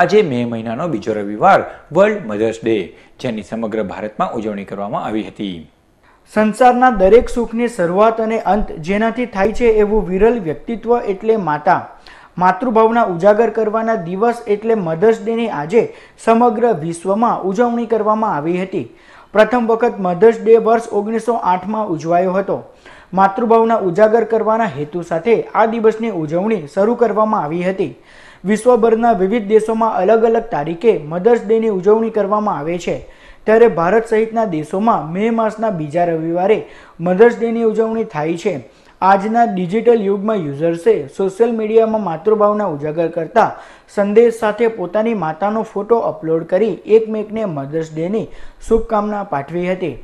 આજે મે મહિનાનો બીજો રવિવાર વર્લ્ડ મધર્સ ડે જેની સમગ્ર ભારતમાં ઉજવણી કરવામાં આવી હતી સંસારના દરેક સુખની શરૂઆત અને અંત જેનાથી થાય છે એવું વિરલ વ્યક્તિત્વ એટલે માતા માતૃભાવના ઉજાગર કરવાના દિવસ એટલે મધર્સ ડેની આજે સમગ્ર વિશ્વમાં ઉજવણી કરવામાં આવી હતી પ્રથમ વખત મધર્સ ડે વર્ષ ઓગણીસો આઠમાં ઉજવાયો હતો માતૃભાવના ઉજાગર કરવાના હેતુ સાથે આ દિવસની ઉજવણી શરૂ કરવામાં આવી હતી વિશ્વભરના વિવિધ દેશોમાં અલગ અલગ તારીખે મધર્સ ડેની ઉજવણી કરવામાં આવે છે ત્યારે ભારત સહિતના દેશોમાં મે માસના બીજા રવિવારે મધર્સ ડેની ઉજવણી થાય છે આજના ડિજિટલ યુગમાં યુઝર્સે સોશિયલ મીડિયામાં માતૃભાવના ઉજાગર કરતા સંદેશ સાથે પોતાની માતાનો ફોટો અપલોડ કરી એકમેકને મધર્સ ડેની શુભકામના પાઠવી હતી